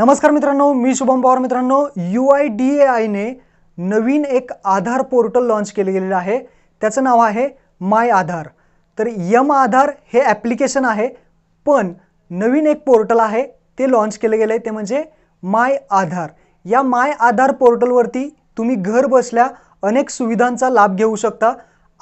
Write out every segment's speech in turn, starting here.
नमस्कार मित्रांनो मी शुभम पवार मित्रांनो यू आय डी ए आयने नवीन एक आधार पोर्टल लॉन्च केले गेलेलं आहे त्याचं नाव आहे माय आधार तर यम आधार हे ॲप्लिकेशन आहे पण नवीन एक पोर्टल आहे ते लॉन्च केले गेलं आहे ते म्हणजे माय आधार या माय आधार पोर्टलवरती तुम्ही घर बसल्या अनेक सुविधांचा लाभ घेऊ शकता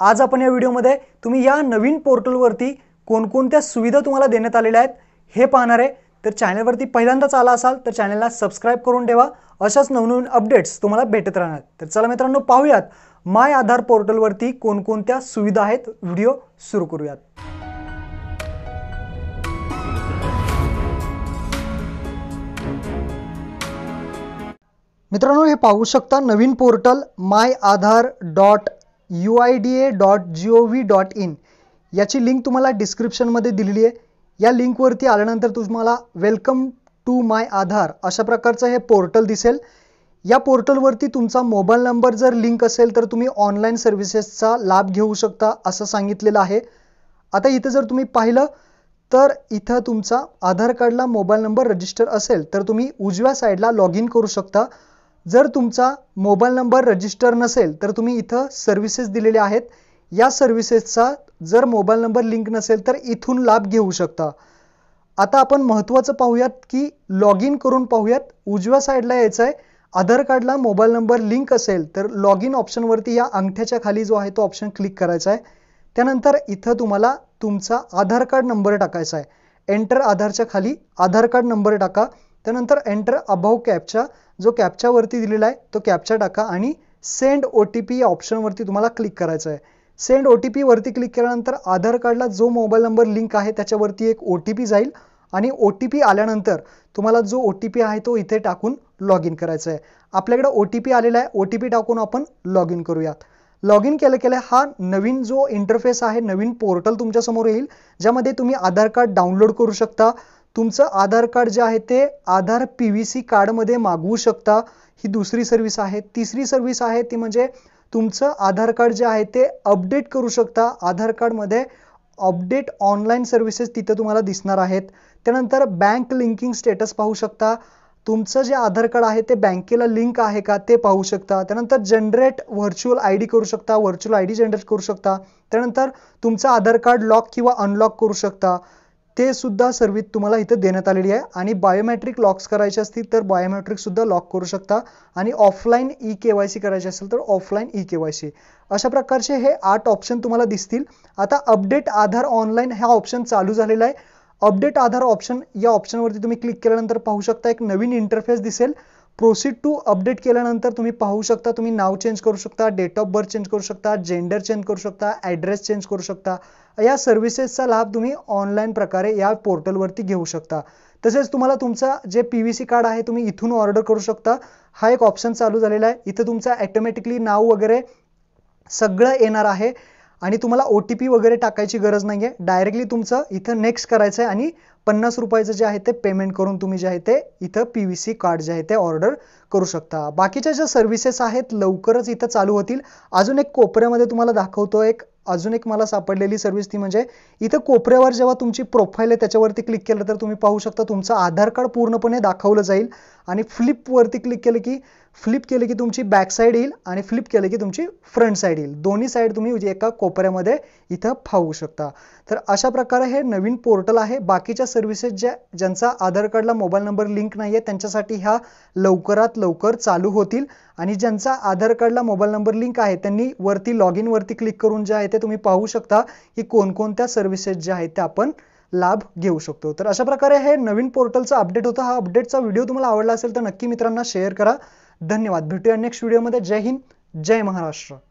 आज आपण या व्हिडिओमध्ये तुम्ही या नवीन पोर्टलवरती कोणकोणत्या सुविधा तुम्हाला देण्यात आलेल्या आहेत हे पाहणार आहे तर चॅनलवरती पहिल्यांदाच आला असाल तर चॅनलला सबस्क्राईब करून ठेवा अशाच नवनवीन अपडेट्स तुम्हाला भेटत राहणार तर चला मित्रांनो पाहूयात माय आधार पोर्टलवरती कोणकोणत्या सुविधा आहेत व्हिडिओ सुरू करूयात मित्रांनो हे पाहू शकता नवीन portal my Aadhaar dot U I D A dot G O V dot in याची लिंक तुम्हाला डिस्क्रिप्शनमध्ये दिलेली आहे या लिंकवरती आल्यानंतर तुम्हाला वेलकम टू माय आधार अशा प्रकारचं हे पोर्टल दिसेल या पोर्टलवरती तुमचा मोबाईल नंबर जर लिंक असेल तर तुम्ही ऑनलाईन सर्व्हिसेसचा लाभ घेऊ शकता असं सांगितलेलं आहे आता इथं जर तुम्ही पाहिलं तर इथं तुमचा आधार कार्डला मोबाईल नंबर रजिस्टर असेल तर तुम्ही उजव्या साईडला लॉग इन करू शकता जर तुमचा मोबाईल नंबर रजिस्टर नसेल तर तुम्ही इथं सर्व्हिसेस दिलेल्या आहेत या सर्व्हिसेसचा जर मोबाईल नंबर लिंक नसेल तर इथून लाभ घेऊ शकता आता आपण महत्त्वाचं पाहूयात की लॉग इन करून पाहूयात उजव्या साईडला यायचं आहे आधार कार्डला मोबाईल नंबर लिंक असेल तर लॉग इन ऑप्शनवरती या अंगठ्याच्या खाली जो आहे तो ऑप्शन क्लिक करायचा आहे त्यानंतर इथं तुम्हाला तुमचा आधार कार्ड नंबर टाकायचा आहे एंटर आधारच्या खाली आधार कार्ड नंबर टाका त्यानंतर एंटर अभाव कॅपच्या जो वरती दिलेला आहे तो कॅपचा टाका आणि सेंड ओ टी पी या ऑप्शनवरती तुम्हाला क्लिक करायचं आहे सेंड ओ टी क्लिक केल्यानंतर आधार कार्डला जो मोबाईल नंबर लिंक आहे त्याच्यावरती एक ओ टी पी जाईल आणि ओ टी पी आल्यानंतर तुम्हाला जो ओ टी पी आहे तो इथे टाकून लॉग इन करायचा आहे आपल्याकडे ओ टी पी आलेला आहे ओ टी पी टाकून आपण लॉग इन करूयात लॉग इन केलं केलं हा नवीन जो इंटरफेस आहे नवीन पोर्टल तुमच्यासमोर येईल ज्यामध्ये तुम्ही आधार कार्ड डाउनलोड करू शकता तुमचं आधार कार्ड जे आहे ते आधार पी व्ही सी कार्डमध्ये मागवू शकता ही दुसरी सर्विस आहे तिसरी सर्व्हिस आहे ती म्हणजे तुमचं आधार कार्ड जे आहे ते अपडेट करू शकता आधार कार्डमध्ये अपडेट ऑनलाईन सर्व्हिसेस तिथे तुम्हाला दिसणार आहेत त्यानंतर बँक लिंकिंग स्टेटस पाहू शकता तुमचं जे आधार कार्ड आहे ते बँकेला लिंक आहे का ते पाहू शकता त्यानंतर जनरेट व्हर्च्युअल आय डी करू शकता व्हर्च्युअल आय डी जनरेट करू शकता त्यानंतर तुमचं आधार कार्ड लॉक किंवा अनलॉक करू शकता ते सुद्धा सर्विस तुम्हाला इथं देण्यात आलेली आहे आणि बायोमेट्रिक लॉक्स करायचे असतील तर बायोमेट्रिक सुद्धा लॉक करू शकता आणि offline E K Y C करायची असेल तर offline E K Y C अशा प्रकारचे हे आठ ऑप्शन तुम्हाला दिसतील आता अपडेट आधार ऑनलाईन हा ऑप्शन चालू झालेला आहे अपडेट आधार ऑप्शन या ऑप्शनवरती तुम्ही क्लिक केल्यानंतर पाहू शकता एक नवीन इंटरफेस दिसेल प्रोसीड टू अपडेट केल्यानंतर तुम्ही पाहू शकता तुम्ही नाव चेंज करू शकता डेट ऑफ बर्थ चेंज करू शकता जेंडर चेंज करू शकता ॲड्रेस चेंज करू शकता या सर्व्हिसेसचा लाभ तुम्ही ऑनलाईन प्रकारे या पोर्टलवरती घेऊ शकता तसेच तुम्हाला तुमचा J P V C card आहे तुम्ही इथून ऑर्डर करू शकता हा एक ऑप्शन चालू झालेला आहे इथं तुमचं ॲटोमॅटिकली नाव वगैरे सगळं येणार आहे आणि तुम्हाला ओ टी पी वगैरे टाकायची गरज नाही आहे डायरेक्टली तुमचं इथं नेक्स्ट करायचं आहे आणि पन्नास रुपयाचं जे आहे ते पेमेंट करून तुम्ही जे आहे ते इथं पी व्ही सी कार्ड जे आहे ते ऑर्डर करू शकता बाकीच्या ज्या सर्व्हिसेस आहेत लवकरच इथं चालू होतील अजून एक कोपऱ्यामध्ये तुम्हाला दाखवतो एक अजून एक मला सापडलेली सर्व्हिस ती म्हणजे इथं कोपऱ्यावर जेव्हा तुमची प्रोफाईल आहे त्याच्यावरती क्लिक केलं तर तुम्ही पाहू शकता तुमचं आधार कार्ड पूर्णपणे दाखवलं जाईल आणि फ्लिपवरती क्लिक केलं की फ्लिप केलं की तुमची बॅक साईड येईल आणि फ्लिप केलं की तुमची फ्रंट साईड येईल दोन्ही साईड तुम्ही एका कोपऱ्यामध्ये इथं पाहू शकता तर अशा प्रकारे हे नवीन पोर्टल आहे बाकीच्या सर्व्हिसेस ज्या ज्यांचा आधार कार्डला मोबाईल नंबर लिंक नाही आहे त्यांच्यासाठी ह्या लवकरात लवकर चालू होतील आणि ज्यांचा आधार कार्डला मोबाईल नंबर लिंक आहे त्यांनी वरती लॉग इनवरती क्लिक करून जे आहे ते तुम्ही पाहू शकता की कोणकोणत्या सर्व्हिसेस ज्या आहेत त्या आपण लाभ घेऊ शकतो तर अशा प्रकारे हे नवीन पोर्टलचं अपडेट होतं हा अपडेटचा व्हिडिओ तुम्हाला आवडला असेल तर नक्की मित्रांना शेअर करा धन्यवाद भेटूया नेक्स्ट व्हिडिओमध्ये जय हिंद जय महाराष्ट्र